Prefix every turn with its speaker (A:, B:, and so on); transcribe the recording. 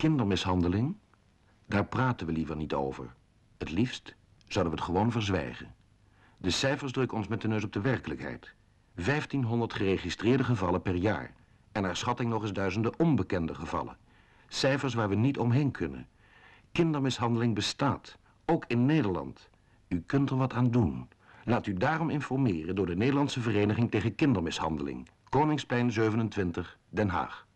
A: Kindermishandeling? Daar praten we liever niet over. Het liefst zouden we het gewoon verzwijgen. De cijfers drukken ons met de neus op de werkelijkheid. 1500 geregistreerde gevallen per jaar. En naar schatting nog eens duizenden onbekende gevallen. Cijfers waar we niet omheen kunnen. Kindermishandeling bestaat, ook in Nederland. U kunt er wat aan doen. Laat u daarom informeren door de Nederlandse Vereniging tegen Kindermishandeling. Koningsplein 27, Den Haag.